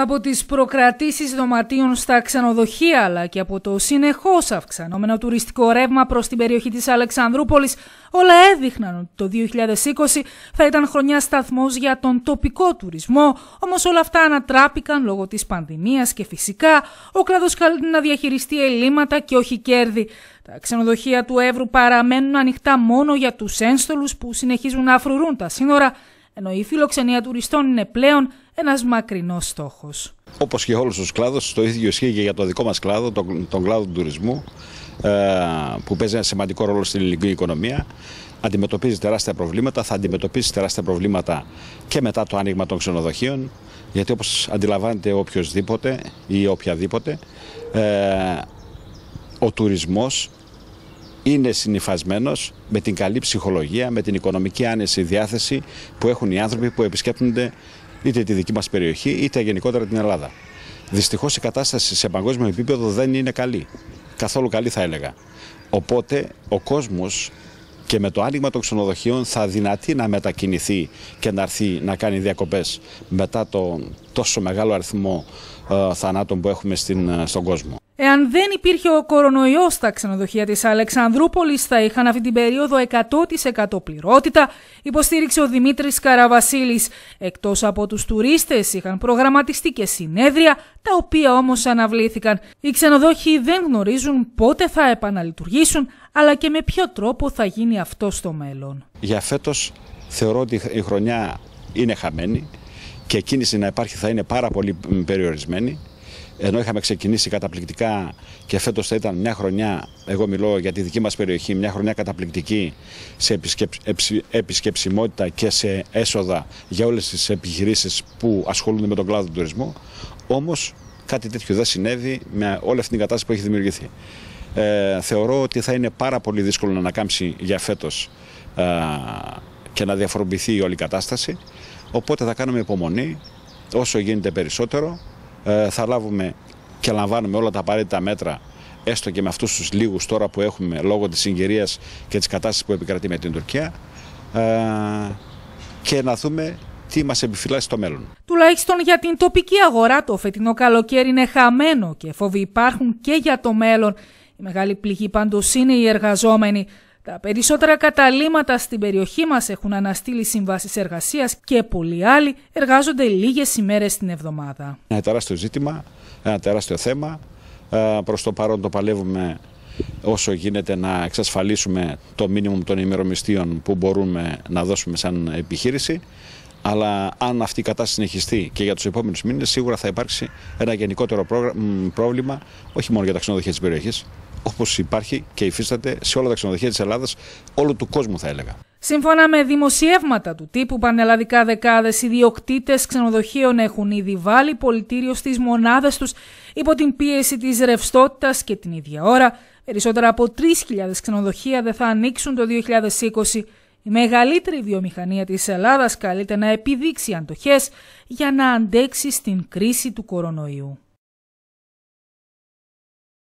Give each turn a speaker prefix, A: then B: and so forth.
A: από τις προκρατήσεις δωματίων στα ξενοδοχεία αλλά και από το συνεχώς αυξανόμενο τουριστικό ρεύμα προς την περιοχή της Αλεξανδρούπολης όλα έδειχναν ότι το 2020 θα ήταν χρονιά σταθμός για τον τοπικό τουρισμό όμως όλα αυτά ανατράπηκαν λόγω της πανδημίας και φυσικά ο κλάδος καλείται να διαχειριστεί ελλείμματα και όχι κέρδη. Τα ξενοδοχεία του Εύρου παραμένουν ανοιχτά μόνο για τους ένστολους που συνεχίζουν να αφρουρούν τα σύνορα ενώ η φιλοξενία τουριστών είναι πλέον ένας μακρινός στόχος.
B: Όπως και όλους τους κλάδους, το ίδιο ισχύει και για το δικό μας κλάδο, τον, τον κλάδο του τουρισμού, ε, που παίζει ένα σημαντικό ρόλο στην ελληνική οικονομία αντιμετωπίζει τεράστια προβλήματα, θα αντιμετωπίσει τεράστια προβλήματα και μετά το άνοιγμα των ξενοδοχείων, γιατί όπως αντιλαμβάνεται οποιοδήποτε ή οποιαδήποτε, ε, ο τουρισμός είναι συνηθισμένο με την καλή ψυχολογία, με την οικονομική άνεση διάθεση που έχουν οι άνθρωποι που επισκέπτονται είτε τη δική μας περιοχή είτε γενικότερα την Ελλάδα. Δυστυχώς η κατάσταση σε παγκόσμιο επίπεδο δεν είναι καλή. Καθόλου καλή θα έλεγα. Οπότε ο κόσμος και με το άνοιγμα των ξενοδοχείων θα δυνατεί να μετακινηθεί και να έρθει να κάνει διακοπές μετά τον τόσο μεγάλο αριθμό ε, θανάτων που έχουμε στην, ε, στον κόσμο.
A: Εάν δεν υπήρχε ο κορονοϊός στα ξενοδοχεία της Αλεξανδρούπολης θα είχαν αυτή την περίοδο 100% πληρότητα, υποστήριξε ο Δημήτρης Καραβασίλης. Εκτός από τους τουρίστες, είχαν προγραμματιστεί και συνέδρια, τα οποία όμως αναβλήθηκαν. Οι ξενοδόχοι δεν γνωρίζουν πότε θα επαναλειτουργήσουν, αλλά και με ποιο τρόπο θα γίνει αυτό στο μέλλον.
B: Για φέτος, θεωρώ ότι η χρονιά είναι χαμένη και η κίνηση να υπάρχει θα είναι πάρα πολύ περιορισμένη ενώ είχαμε ξεκινήσει καταπληκτικά και φέτος θα ήταν μια χρονιά, εγώ μιλώ για τη δική μας περιοχή, μια χρονιά καταπληκτική σε επισκεψιμότητα και σε έσοδα για όλες τις επιχειρήσεις που ασχολούνται με τον κλάδο του τουρισμού. Όμως κάτι τέτοιο δεν συνέβη με όλη αυτή την κατάσταση που έχει δημιουργηθεί. Ε, θεωρώ ότι θα είναι πάρα πολύ δύσκολο να ανακάμψει για φέτος ε, και να διαφοροποιηθεί η όλη κατάσταση. Οπότε θα κάνουμε υπομονή όσο γίνεται περισσότερο. Ε, θα λάβουμε και λαμβάνουμε όλα τα απαραίτητα μέτρα έστω και με αυτούς τους λίγους τώρα που έχουμε λόγω της συγκυρίας και της κατάστασης που επικρατεί με την Τουρκία ε, και να δούμε τι μας επιφυλάσσει το μέλλον.
A: Τουλάχιστον για την τοπική αγορά το φετινό καλοκαίρι είναι χαμένο και φόβοι υπάρχουν και για το μέλλον. Η μεγάλη πληγή πάντως είναι οι εργαζόμενοι τα περισσότερα καταλήματα στην περιοχή μας έχουν αναστείλει συμβάσεις εργασίας και πολλοί άλλοι εργάζονται λίγες ημέρες την εβδομάδα.
B: Ένα τεράστιο ζήτημα, ένα τεράστιο θέμα. Ε, προς το παρόν το παλεύουμε όσο γίνεται να εξασφαλίσουμε το μήνυμο των ημερομυστίων που μπορούμε να δώσουμε σαν επιχείρηση. Αλλά αν αυτή η κατάσταση συνεχιστεί και για τους επόμενους μήνες, σίγουρα θα υπάρξει ένα γενικότερο πρόβλημα, όχι μόνο για τα ξενοδοχεία της περιοχής όπως υπάρχει και υφίσταται σε όλα τα ξενοδοχεία της Ελλάδας, όλου του κόσμου θα έλεγα.
A: Σύμφωνα με δημοσιεύματα του τύπου, πανελλαδικά δεκάδες ιδιοκτήτες ξενοδοχείων έχουν ήδη βάλει πολιτήριο στις μονάδες τους υπό την πίεση της ρευστότητας και την ίδια ώρα. Περισσότερα από 3.000 ξενοδοχεία δεν θα ανοίξουν το 2020. Η μεγαλύτερη βιομηχανία της Ελλάδας καλείται να επιδείξει αντοχές για να αντέξει στην κρίση του κορονοϊού.